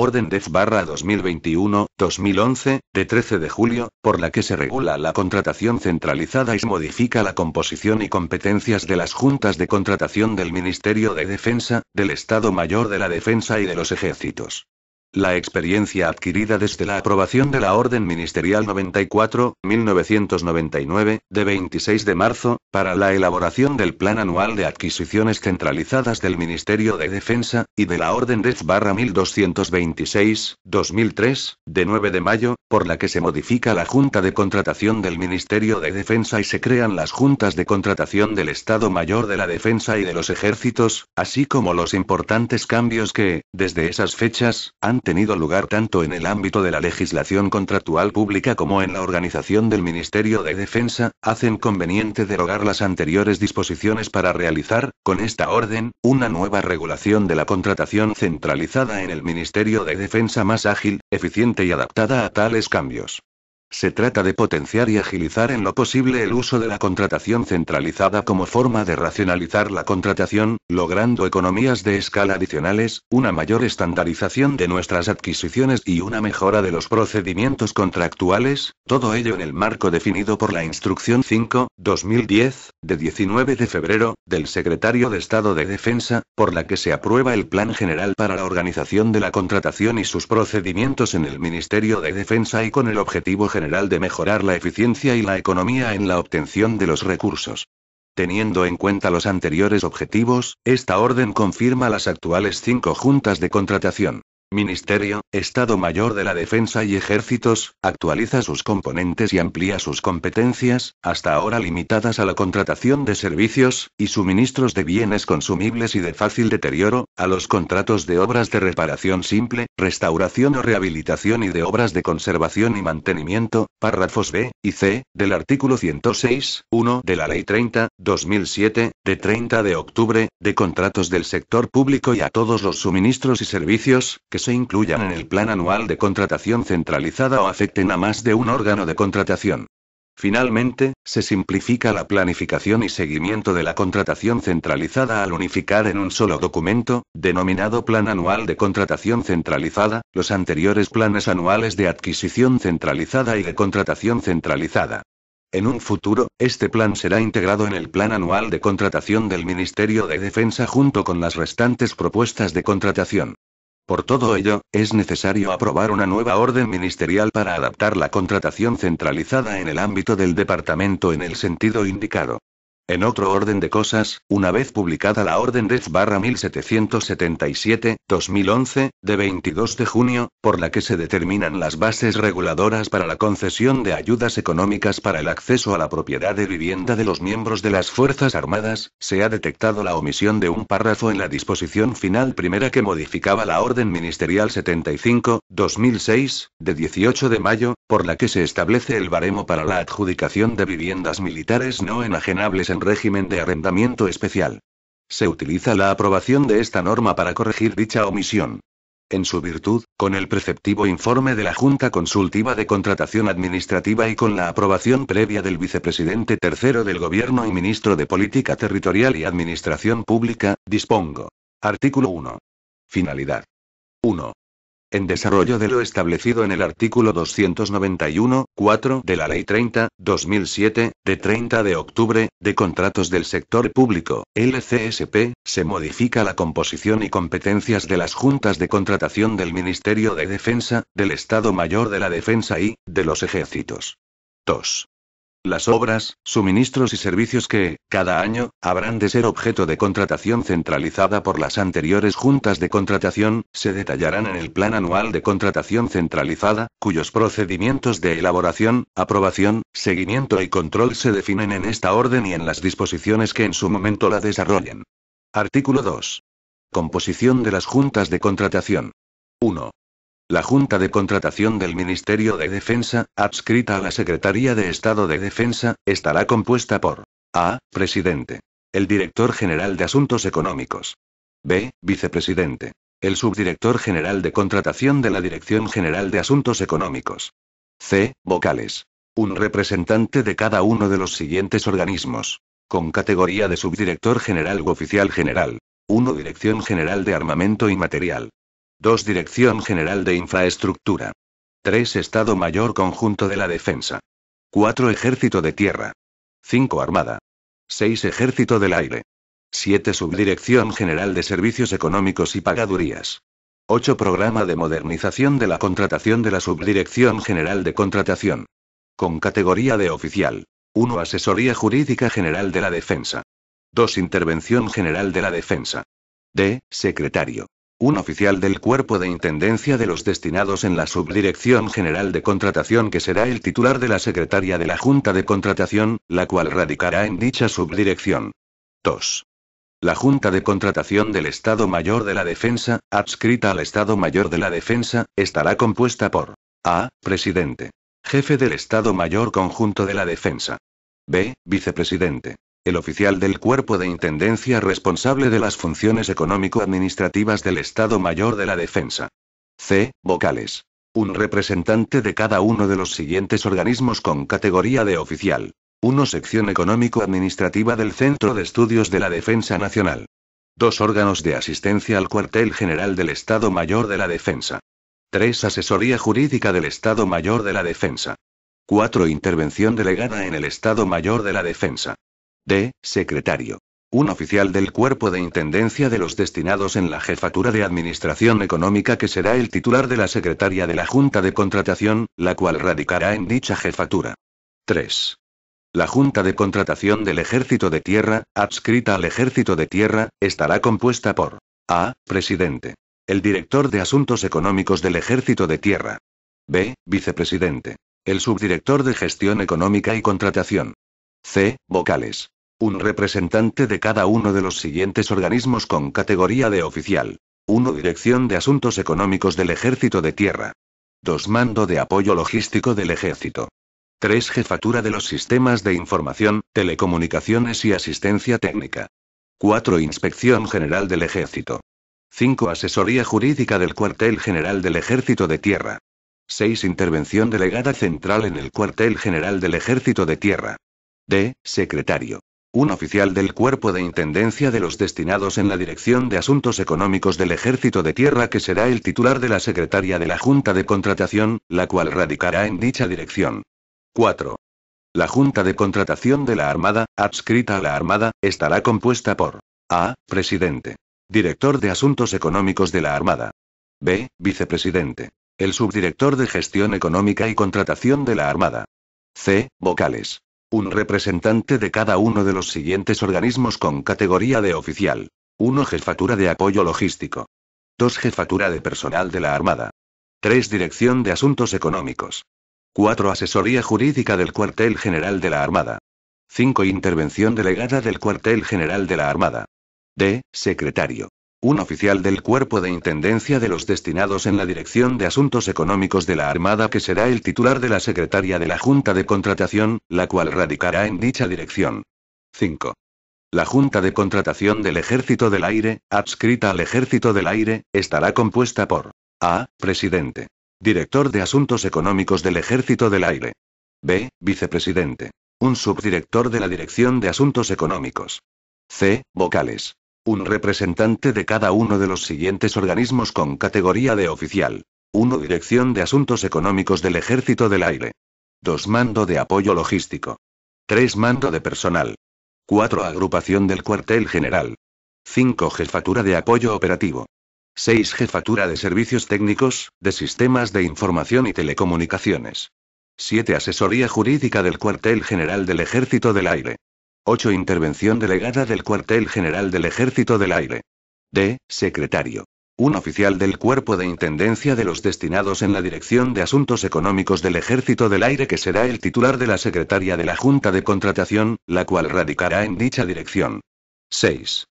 Orden barra 2021, 2011, de 13 de julio, por la que se regula la contratación centralizada y se modifica la composición y competencias de las juntas de contratación del Ministerio de Defensa, del Estado Mayor de la Defensa y de los ejércitos. La experiencia adquirida desde la aprobación de la Orden Ministerial 94-1999, de 26 de marzo, para la elaboración del Plan Anual de Adquisiciones Centralizadas del Ministerio de Defensa, y de la Orden 10-1226-2003, de 9 de mayo, por la que se modifica la Junta de Contratación del Ministerio de Defensa y se crean las Juntas de Contratación del Estado Mayor de la Defensa y de los Ejércitos, así como los importantes cambios que, desde esas fechas, han tenido lugar tanto en el ámbito de la legislación contractual pública como en la organización del Ministerio de Defensa, hacen conveniente derogar las anteriores disposiciones para realizar, con esta orden, una nueva regulación de la contratación centralizada en el Ministerio de Defensa más ágil, eficiente y adaptada a tales cambios. Se trata de potenciar y agilizar en lo posible el uso de la contratación centralizada como forma de racionalizar la contratación, logrando economías de escala adicionales, una mayor estandarización de nuestras adquisiciones y una mejora de los procedimientos contractuales, todo ello en el marco definido por la Instrucción 5, 2010, de 19 de febrero, del Secretario de Estado de Defensa, por la que se aprueba el Plan General para la Organización de la Contratación y sus procedimientos en el Ministerio de Defensa y con el objetivo general general de mejorar la eficiencia y la economía en la obtención de los recursos. Teniendo en cuenta los anteriores objetivos, esta orden confirma las actuales cinco juntas de contratación. Ministerio, Estado Mayor de la Defensa y Ejércitos, actualiza sus componentes y amplía sus competencias, hasta ahora limitadas a la contratación de servicios, y suministros de bienes consumibles y de fácil deterioro, a los contratos de obras de reparación simple, restauración o rehabilitación y de obras de conservación y mantenimiento, párrafos B y C, del artículo 106, 1 de la Ley 30, 2007, de 30 de octubre, de contratos del sector público y a todos los suministros y servicios, que se incluyan en el Plan Anual de Contratación Centralizada o afecten a más de un órgano de contratación. Finalmente, se simplifica la planificación y seguimiento de la contratación centralizada al unificar en un solo documento, denominado Plan Anual de Contratación Centralizada, los anteriores planes anuales de adquisición centralizada y de contratación centralizada. En un futuro, este plan será integrado en el Plan Anual de Contratación del Ministerio de Defensa junto con las restantes propuestas de contratación. Por todo ello, es necesario aprobar una nueva orden ministerial para adaptar la contratación centralizada en el ámbito del departamento en el sentido indicado. En otro orden de cosas, una vez publicada la Orden 10-1777-2011, de 22 de junio, por la que se determinan las bases reguladoras para la concesión de ayudas económicas para el acceso a la propiedad de vivienda de los miembros de las Fuerzas Armadas, se ha detectado la omisión de un párrafo en la disposición final primera que modificaba la Orden Ministerial 75-2006, de 18 de mayo, por la que se establece el baremo para la adjudicación de viviendas militares no enajenables en régimen de arrendamiento especial. Se utiliza la aprobación de esta norma para corregir dicha omisión. En su virtud, con el preceptivo informe de la Junta Consultiva de Contratación Administrativa y con la aprobación previa del vicepresidente tercero del Gobierno y ministro de Política Territorial y Administración Pública, dispongo. Artículo 1. Finalidad. 1 en desarrollo de lo establecido en el artículo 291, 4 de la Ley 30, 2007, de 30 de octubre, de contratos del sector público, LCSP, se modifica la composición y competencias de las juntas de contratación del Ministerio de Defensa, del Estado Mayor de la Defensa y, de los ejércitos. 2 las obras, suministros y servicios que, cada año, habrán de ser objeto de contratación centralizada por las anteriores juntas de contratación, se detallarán en el Plan Anual de Contratación Centralizada, cuyos procedimientos de elaboración, aprobación, seguimiento y control se definen en esta orden y en las disposiciones que en su momento la desarrollen. Artículo 2. Composición de las juntas de contratación. 1. La Junta de Contratación del Ministerio de Defensa, adscrita a la Secretaría de Estado de Defensa, estará compuesta por A. Presidente. El Director General de Asuntos Económicos. B. Vicepresidente. El Subdirector General de Contratación de la Dirección General de Asuntos Económicos. C. Vocales. Un representante de cada uno de los siguientes organismos. Con categoría de Subdirector General o Oficial General. 1. Dirección General de Armamento y Material. 2. Dirección General de Infraestructura. 3. Estado Mayor Conjunto de la Defensa. 4. Ejército de Tierra. 5. Armada. 6. Ejército del Aire. 7. Subdirección General de Servicios Económicos y Pagadurías. 8. Programa de Modernización de la Contratación de la Subdirección General de Contratación. Con categoría de oficial. 1. Asesoría Jurídica General de la Defensa. 2. Intervención General de la Defensa. D. Secretario. Un oficial del cuerpo de intendencia de los destinados en la Subdirección General de Contratación que será el titular de la Secretaria de la Junta de Contratación, la cual radicará en dicha subdirección. 2. La Junta de Contratación del Estado Mayor de la Defensa, adscrita al Estado Mayor de la Defensa, estará compuesta por A. Presidente. Jefe del Estado Mayor Conjunto de la Defensa. B. Vicepresidente el oficial del cuerpo de intendencia responsable de las funciones económico-administrativas del Estado Mayor de la Defensa. C. Vocales. Un representante de cada uno de los siguientes organismos con categoría de oficial. 1. Sección Económico-Administrativa del Centro de Estudios de la Defensa Nacional. 2. Órganos de asistencia al cuartel general del Estado Mayor de la Defensa. 3. Asesoría Jurídica del Estado Mayor de la Defensa. 4. Intervención delegada en el Estado Mayor de la Defensa d. secretario. Un oficial del cuerpo de intendencia de los destinados en la jefatura de administración económica que será el titular de la secretaria de la Junta de Contratación, la cual radicará en dicha jefatura. 3. La Junta de Contratación del Ejército de Tierra, adscrita al Ejército de Tierra, estará compuesta por A. Presidente. El Director de Asuntos Económicos del Ejército de Tierra. B. Vicepresidente. El Subdirector de Gestión Económica y Contratación. C. Vocales. Un representante de cada uno de los siguientes organismos con categoría de oficial. 1. Dirección de Asuntos Económicos del Ejército de Tierra. 2. Mando de Apoyo Logístico del Ejército. 3. Jefatura de los Sistemas de Información, Telecomunicaciones y Asistencia Técnica. 4. Inspección General del Ejército. 5. Asesoría Jurídica del Cuartel General del Ejército de Tierra. 6. Intervención Delegada Central en el Cuartel General del Ejército de Tierra. D. Secretario un oficial del cuerpo de intendencia de los destinados en la Dirección de Asuntos Económicos del Ejército de Tierra que será el titular de la Secretaría de la Junta de Contratación, la cual radicará en dicha dirección. 4. La Junta de Contratación de la Armada, adscrita a la Armada, estará compuesta por A. Presidente. Director de Asuntos Económicos de la Armada. B. Vicepresidente. El Subdirector de Gestión Económica y Contratación de la Armada. C. Vocales. Un representante de cada uno de los siguientes organismos con categoría de oficial. 1. Jefatura de Apoyo Logístico. 2. Jefatura de Personal de la Armada. 3. Dirección de Asuntos Económicos. 4. Asesoría Jurídica del Cuartel General de la Armada. 5. Intervención Delegada del Cuartel General de la Armada. D. Secretario. Un oficial del cuerpo de Intendencia de los destinados en la Dirección de Asuntos Económicos de la Armada que será el titular de la Secretaria de la Junta de Contratación, la cual radicará en dicha dirección. 5. La Junta de Contratación del Ejército del Aire, adscrita al Ejército del Aire, estará compuesta por A. Presidente. Director de Asuntos Económicos del Ejército del Aire. B. Vicepresidente. Un subdirector de la Dirección de Asuntos Económicos. C. Vocales. Un representante de cada uno de los siguientes organismos con categoría de oficial. 1. Dirección de Asuntos Económicos del Ejército del Aire. 2. Mando de Apoyo Logístico. 3. Mando de Personal. 4. Agrupación del Cuartel General. 5. Jefatura de Apoyo Operativo. 6. Jefatura de Servicios Técnicos, de Sistemas de Información y Telecomunicaciones. 7. Asesoría Jurídica del Cuartel General del Ejército del Aire. 8. Intervención delegada del cuartel general del Ejército del Aire. D. Secretario. Un oficial del Cuerpo de Intendencia de los destinados en la Dirección de Asuntos Económicos del Ejército del Aire que será el titular de la Secretaría de la Junta de Contratación, la cual radicará en dicha dirección. 6.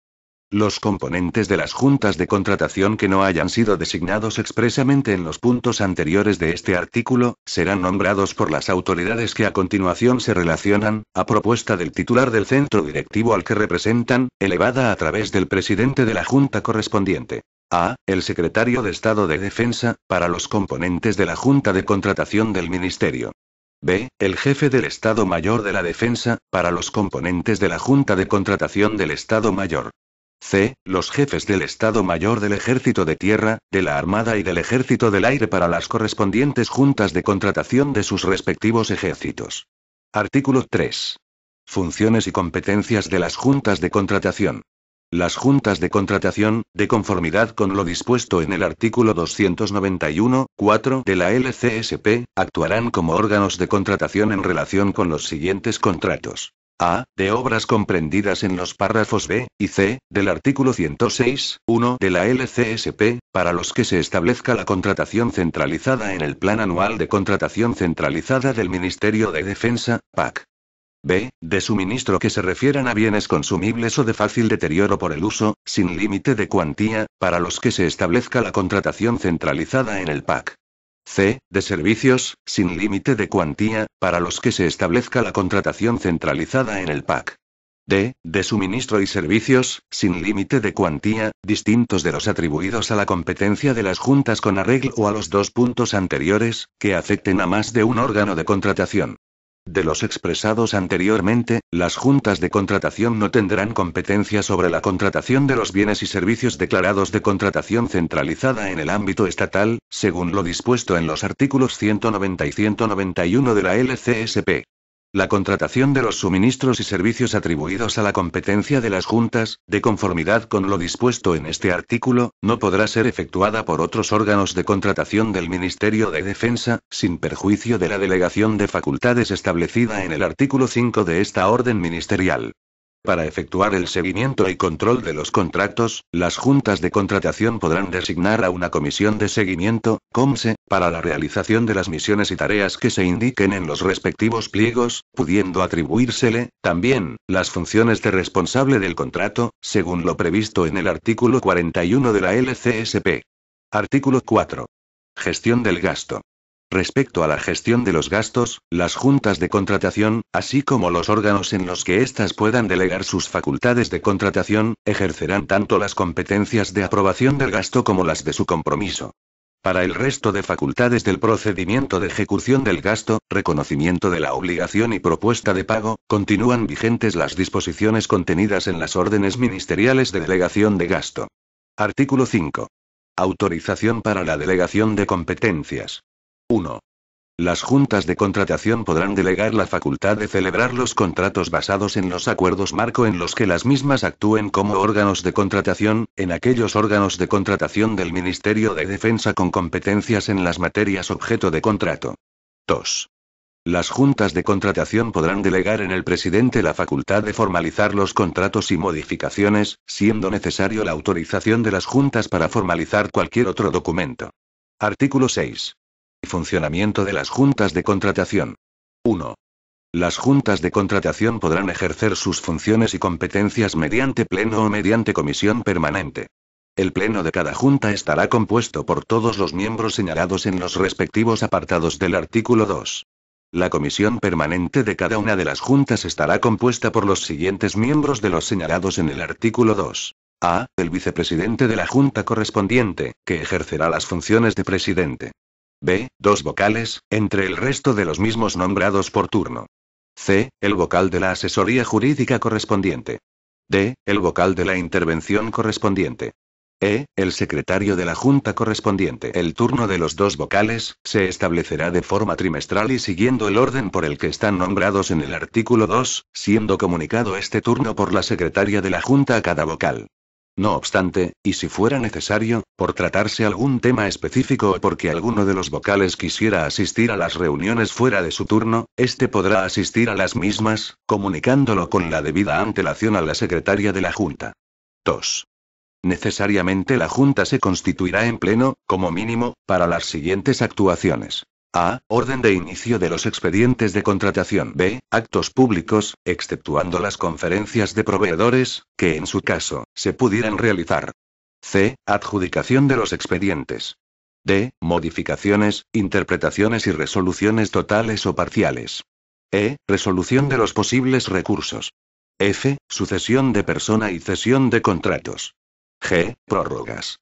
Los componentes de las juntas de contratación que no hayan sido designados expresamente en los puntos anteriores de este artículo, serán nombrados por las autoridades que a continuación se relacionan, a propuesta del titular del centro directivo al que representan, elevada a través del presidente de la junta correspondiente. A. El secretario de Estado de Defensa, para los componentes de la Junta de Contratación del Ministerio. B. El jefe del Estado Mayor de la Defensa, para los componentes de la Junta de Contratación del Estado Mayor. C. Los jefes del Estado Mayor del Ejército de Tierra, de la Armada y del Ejército del Aire para las correspondientes juntas de contratación de sus respectivos ejércitos. Artículo 3. Funciones y competencias de las juntas de contratación. Las juntas de contratación, de conformidad con lo dispuesto en el artículo 291, 4 de la LCSP, actuarán como órganos de contratación en relación con los siguientes contratos. A, de obras comprendidas en los párrafos B y C del artículo 106.1 de la LCSP, para los que se establezca la contratación centralizada en el Plan Anual de Contratación Centralizada del Ministerio de Defensa, PAC. B. De suministro que se refieran a bienes consumibles o de fácil deterioro por el uso, sin límite de cuantía, para los que se establezca la contratación centralizada en el PAC. C. De servicios, sin límite de cuantía, para los que se establezca la contratación centralizada en el PAC. D. De suministro y servicios, sin límite de cuantía, distintos de los atribuidos a la competencia de las juntas con arreglo a los dos puntos anteriores, que afecten a más de un órgano de contratación. De los expresados anteriormente, las juntas de contratación no tendrán competencia sobre la contratación de los bienes y servicios declarados de contratación centralizada en el ámbito estatal, según lo dispuesto en los artículos 190 y 191 de la LCSP la contratación de los suministros y servicios atribuidos a la competencia de las juntas, de conformidad con lo dispuesto en este artículo, no podrá ser efectuada por otros órganos de contratación del Ministerio de Defensa, sin perjuicio de la delegación de facultades establecida en el artículo 5 de esta orden ministerial. Para efectuar el seguimiento y control de los contratos, las juntas de contratación podrán designar a una comisión de seguimiento, COMSE, para la realización de las misiones y tareas que se indiquen en los respectivos pliegos, pudiendo atribuírsele, también, las funciones de responsable del contrato, según lo previsto en el artículo 41 de la LCSP. Artículo 4. Gestión del gasto. Respecto a la gestión de los gastos, las juntas de contratación, así como los órganos en los que éstas puedan delegar sus facultades de contratación, ejercerán tanto las competencias de aprobación del gasto como las de su compromiso. Para el resto de facultades del procedimiento de ejecución del gasto, reconocimiento de la obligación y propuesta de pago, continúan vigentes las disposiciones contenidas en las órdenes ministeriales de delegación de gasto. Artículo 5. Autorización para la delegación de competencias. 1. Las juntas de contratación podrán delegar la facultad de celebrar los contratos basados en los acuerdos marco en los que las mismas actúen como órganos de contratación, en aquellos órganos de contratación del Ministerio de Defensa con competencias en las materias objeto de contrato. 2. Las juntas de contratación podrán delegar en el presidente la facultad de formalizar los contratos y modificaciones, siendo necesario la autorización de las juntas para formalizar cualquier otro documento. Artículo 6. Funcionamiento de las juntas de contratación. 1. Las juntas de contratación podrán ejercer sus funciones y competencias mediante pleno o mediante comisión permanente. El pleno de cada junta estará compuesto por todos los miembros señalados en los respectivos apartados del artículo 2. La comisión permanente de cada una de las juntas estará compuesta por los siguientes miembros de los señalados en el artículo 2. A. El vicepresidente de la junta correspondiente, que ejercerá las funciones de presidente. B, dos vocales, entre el resto de los mismos nombrados por turno. C, el vocal de la asesoría jurídica correspondiente. D, el vocal de la intervención correspondiente. E, el secretario de la Junta correspondiente. El turno de los dos vocales se establecerá de forma trimestral y siguiendo el orden por el que están nombrados en el artículo 2, siendo comunicado este turno por la secretaria de la Junta a cada vocal. No obstante, y si fuera necesario, por tratarse algún tema específico o porque alguno de los vocales quisiera asistir a las reuniones fuera de su turno, éste podrá asistir a las mismas, comunicándolo con la debida antelación a la secretaria de la Junta. 2. Necesariamente la Junta se constituirá en pleno, como mínimo, para las siguientes actuaciones. A. Orden de inicio de los expedientes de contratación. B. Actos públicos, exceptuando las conferencias de proveedores, que en su caso, se pudieran realizar. C. Adjudicación de los expedientes. D. Modificaciones, interpretaciones y resoluciones totales o parciales. E. Resolución de los posibles recursos. F. Sucesión de persona y cesión de contratos. G. Prórrogas.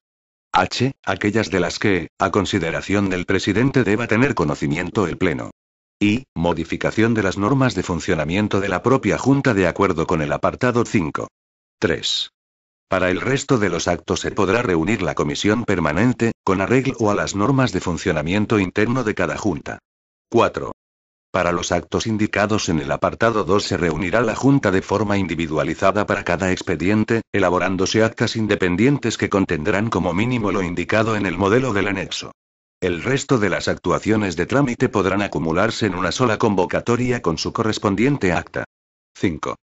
H, aquellas de las que, a consideración del presidente, deba tener conocimiento el Pleno. Y, modificación de las normas de funcionamiento de la propia Junta de acuerdo con el apartado 5. 3. Para el resto de los actos se podrá reunir la comisión permanente, con arreglo a las normas de funcionamiento interno de cada Junta. 4. Para los actos indicados en el apartado 2 se reunirá la Junta de forma individualizada para cada expediente, elaborándose actas independientes que contendrán como mínimo lo indicado en el modelo del anexo. El resto de las actuaciones de trámite podrán acumularse en una sola convocatoria con su correspondiente acta. 5.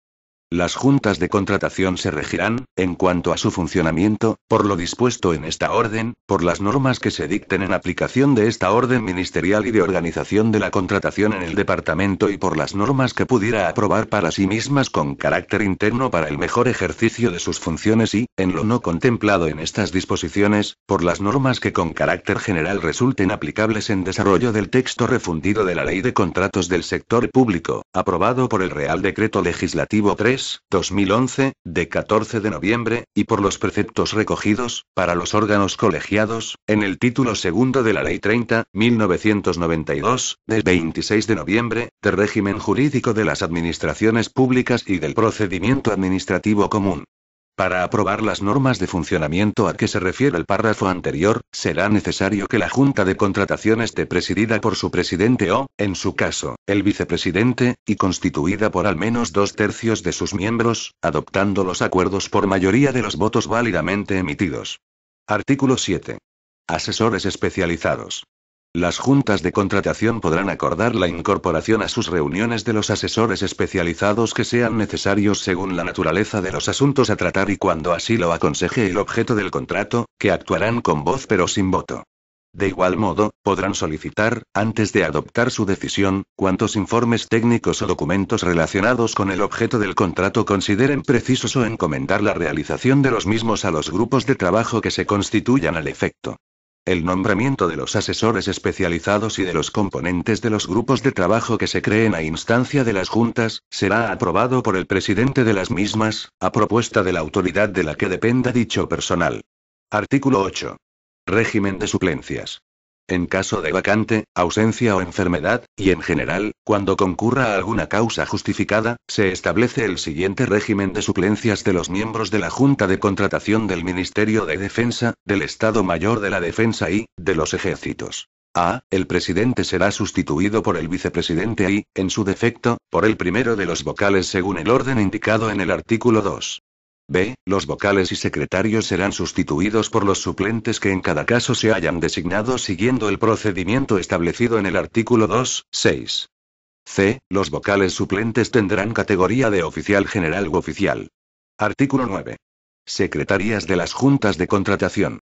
Las juntas de contratación se regirán, en cuanto a su funcionamiento, por lo dispuesto en esta orden, por las normas que se dicten en aplicación de esta orden ministerial y de organización de la contratación en el departamento y por las normas que pudiera aprobar para sí mismas con carácter interno para el mejor ejercicio de sus funciones y, en lo no contemplado en estas disposiciones, por las normas que con carácter general resulten aplicables en desarrollo del texto refundido de la Ley de Contratos del Sector Público, aprobado por el Real Decreto Legislativo 3 2011, de 14 de noviembre, y por los preceptos recogidos, para los órganos colegiados, en el título segundo de la Ley 30, 1992, del 26 de noviembre, de régimen jurídico de las administraciones públicas y del procedimiento administrativo común. Para aprobar las normas de funcionamiento a que se refiere el párrafo anterior, será necesario que la Junta de Contratación esté presidida por su presidente o, en su caso, el vicepresidente, y constituida por al menos dos tercios de sus miembros, adoptando los acuerdos por mayoría de los votos válidamente emitidos. Artículo 7. Asesores especializados. Las juntas de contratación podrán acordar la incorporación a sus reuniones de los asesores especializados que sean necesarios según la naturaleza de los asuntos a tratar y cuando así lo aconseje el objeto del contrato, que actuarán con voz pero sin voto. De igual modo, podrán solicitar, antes de adoptar su decisión, cuantos informes técnicos o documentos relacionados con el objeto del contrato consideren precisos o encomendar la realización de los mismos a los grupos de trabajo que se constituyan al efecto. El nombramiento de los asesores especializados y de los componentes de los grupos de trabajo que se creen a instancia de las juntas, será aprobado por el presidente de las mismas, a propuesta de la autoridad de la que dependa dicho personal. Artículo 8. Régimen de suplencias en caso de vacante, ausencia o enfermedad, y en general, cuando concurra alguna causa justificada, se establece el siguiente régimen de suplencias de los miembros de la Junta de Contratación del Ministerio de Defensa, del Estado Mayor de la Defensa y, de los ejércitos. A. El presidente será sustituido por el vicepresidente y, en su defecto, por el primero de los vocales según el orden indicado en el artículo 2. B. Los vocales y secretarios serán sustituidos por los suplentes que en cada caso se hayan designado siguiendo el procedimiento establecido en el artículo 2, 6. C. Los vocales suplentes tendrán categoría de oficial general u oficial. Artículo 9. Secretarías de las Juntas de Contratación.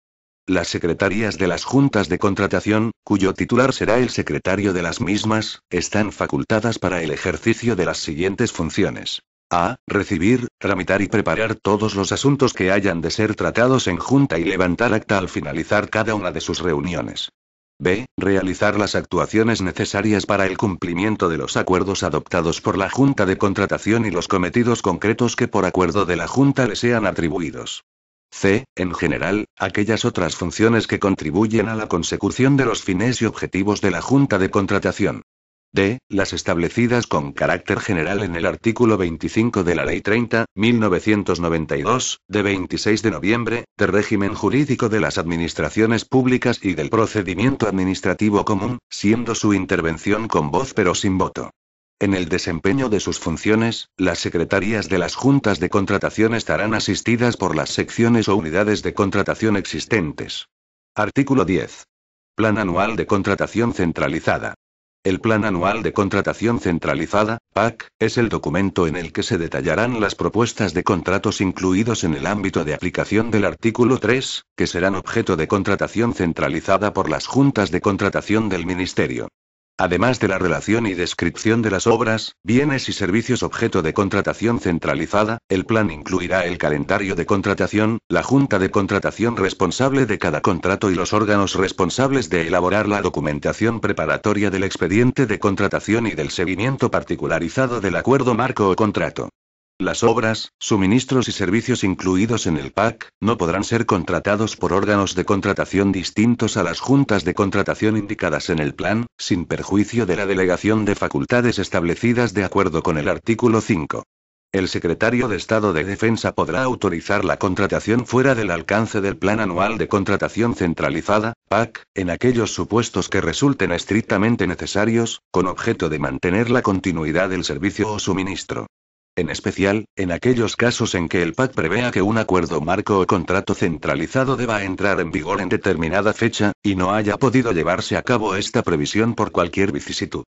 Las secretarías de las Juntas de Contratación, cuyo titular será el secretario de las mismas, están facultadas para el ejercicio de las siguientes funciones a recibir, tramitar y preparar todos los asuntos que hayan de ser tratados en junta y levantar acta al finalizar cada una de sus reuniones. B. Realizar las actuaciones necesarias para el cumplimiento de los acuerdos adoptados por la Junta de Contratación y los cometidos concretos que por acuerdo de la Junta le sean atribuidos. C. En general, aquellas otras funciones que contribuyen a la consecución de los fines y objetivos de la Junta de Contratación. D. Las establecidas con carácter general en el artículo 25 de la Ley 30, 1992, de 26 de noviembre, de régimen jurídico de las administraciones públicas y del procedimiento administrativo común, siendo su intervención con voz pero sin voto. En el desempeño de sus funciones, las secretarías de las juntas de contratación estarán asistidas por las secciones o unidades de contratación existentes. Artículo 10. Plan anual de contratación centralizada. El Plan Anual de Contratación Centralizada, PAC, es el documento en el que se detallarán las propuestas de contratos incluidos en el ámbito de aplicación del artículo 3, que serán objeto de contratación centralizada por las juntas de contratación del Ministerio. Además de la relación y descripción de las obras, bienes y servicios objeto de contratación centralizada, el plan incluirá el calendario de contratación, la junta de contratación responsable de cada contrato y los órganos responsables de elaborar la documentación preparatoria del expediente de contratación y del seguimiento particularizado del acuerdo marco o contrato. Las obras, suministros y servicios incluidos en el PAC, no podrán ser contratados por órganos de contratación distintos a las juntas de contratación indicadas en el plan, sin perjuicio de la delegación de facultades establecidas de acuerdo con el artículo 5. El secretario de Estado de Defensa podrá autorizar la contratación fuera del alcance del Plan Anual de Contratación Centralizada, PAC, en aquellos supuestos que resulten estrictamente necesarios, con objeto de mantener la continuidad del servicio o suministro en especial, en aquellos casos en que el PAC prevea que un acuerdo marco o contrato centralizado deba entrar en vigor en determinada fecha, y no haya podido llevarse a cabo esta previsión por cualquier vicisitud.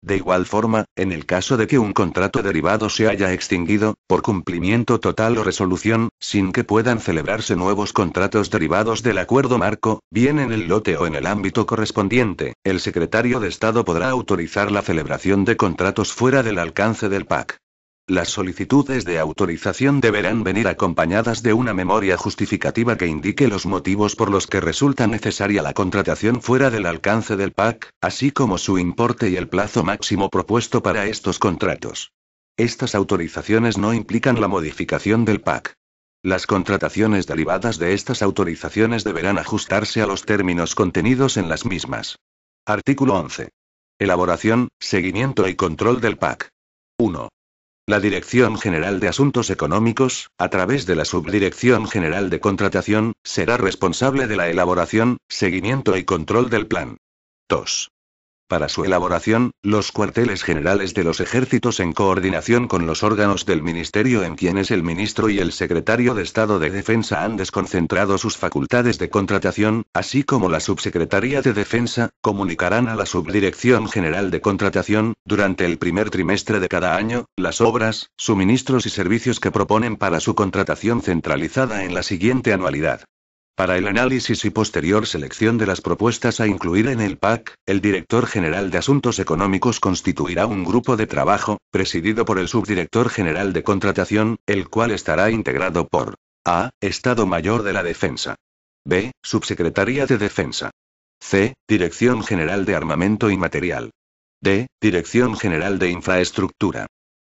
De igual forma, en el caso de que un contrato derivado se haya extinguido, por cumplimiento total o resolución, sin que puedan celebrarse nuevos contratos derivados del acuerdo marco, bien en el lote o en el ámbito correspondiente, el secretario de Estado podrá autorizar la celebración de contratos fuera del alcance del PAC. Las solicitudes de autorización deberán venir acompañadas de una memoria justificativa que indique los motivos por los que resulta necesaria la contratación fuera del alcance del PAC, así como su importe y el plazo máximo propuesto para estos contratos. Estas autorizaciones no implican la modificación del PAC. Las contrataciones derivadas de estas autorizaciones deberán ajustarse a los términos contenidos en las mismas. Artículo 11. Elaboración, seguimiento y control del PAC. 1. La Dirección General de Asuntos Económicos, a través de la Subdirección General de Contratación, será responsable de la elaboración, seguimiento y control del plan. 2. Para su elaboración, los cuarteles generales de los ejércitos en coordinación con los órganos del Ministerio en quienes el ministro y el secretario de Estado de Defensa han desconcentrado sus facultades de contratación, así como la Subsecretaría de Defensa, comunicarán a la Subdirección General de Contratación, durante el primer trimestre de cada año, las obras, suministros y servicios que proponen para su contratación centralizada en la siguiente anualidad. Para el análisis y posterior selección de las propuestas a incluir en el PAC, el director general de Asuntos Económicos constituirá un grupo de trabajo, presidido por el subdirector general de Contratación, el cual estará integrado por A. Estado Mayor de la Defensa. B. Subsecretaría de Defensa. C. Dirección General de Armamento y Material. D. Dirección General de Infraestructura.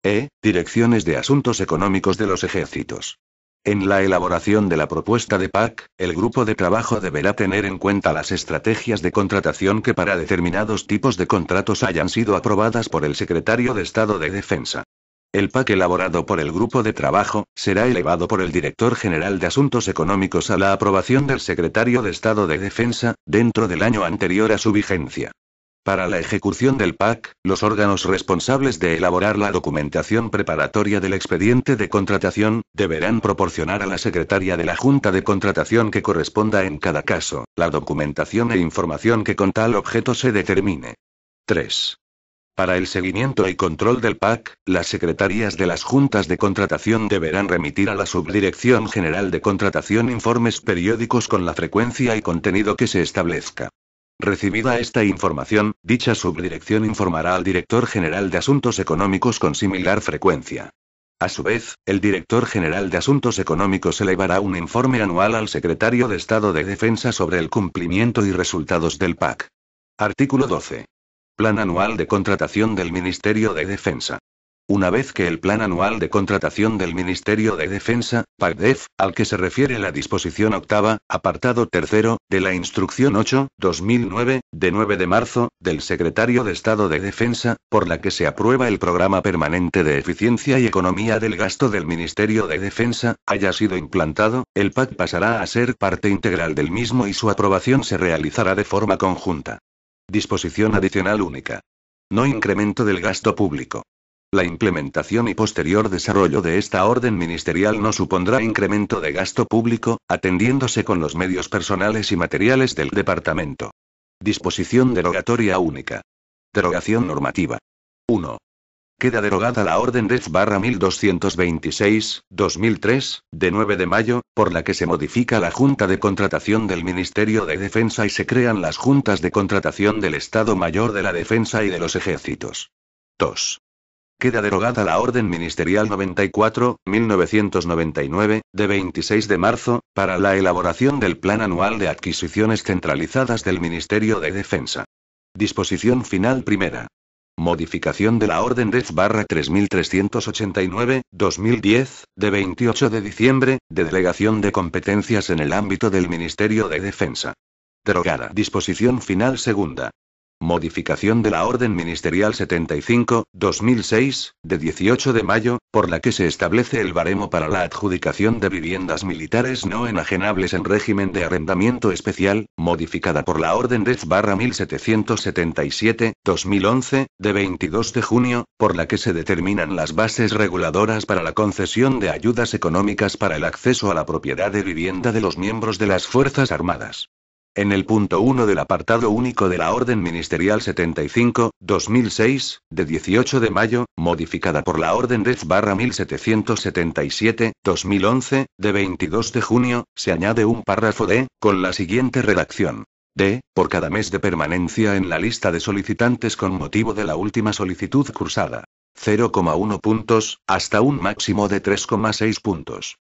E. Direcciones de Asuntos Económicos de los Ejércitos. En la elaboración de la propuesta de PAC, el grupo de trabajo deberá tener en cuenta las estrategias de contratación que para determinados tipos de contratos hayan sido aprobadas por el secretario de Estado de Defensa. El PAC elaborado por el grupo de trabajo, será elevado por el director general de Asuntos Económicos a la aprobación del secretario de Estado de Defensa, dentro del año anterior a su vigencia. Para la ejecución del PAC, los órganos responsables de elaborar la documentación preparatoria del expediente de contratación, deberán proporcionar a la secretaria de la Junta de Contratación que corresponda en cada caso, la documentación e información que con tal objeto se determine. 3. Para el seguimiento y control del PAC, las secretarías de las juntas de contratación deberán remitir a la Subdirección General de Contratación informes periódicos con la frecuencia y contenido que se establezca. Recibida esta información, dicha subdirección informará al director general de Asuntos Económicos con similar frecuencia. A su vez, el director general de Asuntos Económicos elevará un informe anual al secretario de Estado de Defensa sobre el cumplimiento y resultados del PAC. Artículo 12. Plan anual de contratación del Ministerio de Defensa. Una vez que el Plan Anual de Contratación del Ministerio de Defensa, PACDEF, al que se refiere la disposición octava, apartado tercero, de la Instrucción 8-2009, de 9 de marzo, del Secretario de Estado de Defensa, por la que se aprueba el Programa Permanente de Eficiencia y Economía del Gasto del Ministerio de Defensa, haya sido implantado, el PAC pasará a ser parte integral del mismo y su aprobación se realizará de forma conjunta. Disposición adicional única. No incremento del gasto público. La implementación y posterior desarrollo de esta orden ministerial no supondrá incremento de gasto público, atendiéndose con los medios personales y materiales del departamento. Disposición derogatoria única. Derogación normativa. 1. Queda derogada la Orden DEF 1226, 2003, de 9 de mayo, por la que se modifica la Junta de Contratación del Ministerio de Defensa y se crean las Juntas de Contratación del Estado Mayor de la Defensa y de los Ejércitos. 2. Queda derogada la Orden Ministerial 94-1999, de 26 de marzo, para la elaboración del Plan Anual de Adquisiciones Centralizadas del Ministerio de Defensa. Disposición final primera. Modificación de la Orden DEF 3389-2010, de 28 de diciembre, de delegación de competencias en el ámbito del Ministerio de Defensa. Derogada. Disposición final segunda. Modificación de la Orden Ministerial 75-2006, de 18 de mayo, por la que se establece el baremo para la adjudicación de viviendas militares no enajenables en régimen de arrendamiento especial, modificada por la Orden 10-1777-2011, de 22 de junio, por la que se determinan las bases reguladoras para la concesión de ayudas económicas para el acceso a la propiedad de vivienda de los miembros de las Fuerzas Armadas. En el punto 1 del apartado único de la Orden Ministerial 75, 2006, de 18 de mayo, modificada por la Orden Red 1777, 2011, de 22 de junio, se añade un párrafo de, con la siguiente redacción. D. Por cada mes de permanencia en la lista de solicitantes con motivo de la última solicitud cursada. 0,1 puntos, hasta un máximo de 3,6 puntos.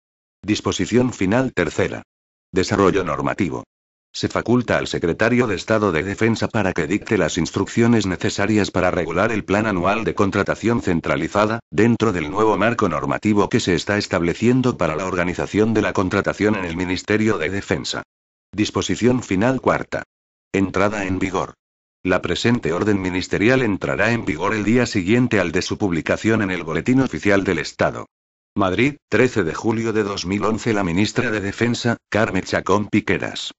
Disposición final tercera. Desarrollo normativo. Se faculta al secretario de Estado de Defensa para que dicte las instrucciones necesarias para regular el plan anual de contratación centralizada, dentro del nuevo marco normativo que se está estableciendo para la organización de la contratación en el Ministerio de Defensa. Disposición final cuarta. Entrada en vigor. La presente orden ministerial entrará en vigor el día siguiente al de su publicación en el Boletín Oficial del Estado. Madrid, 13 de julio de 2011. La ministra de Defensa, Carmen Chacón Piqueras.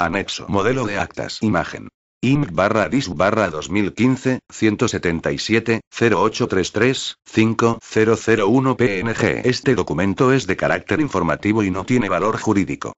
Anexo. Modelo de actas. Imagen. IM barra DIS barra 2015, 177, 0833, 5001 PNG. Este documento es de carácter informativo y no tiene valor jurídico.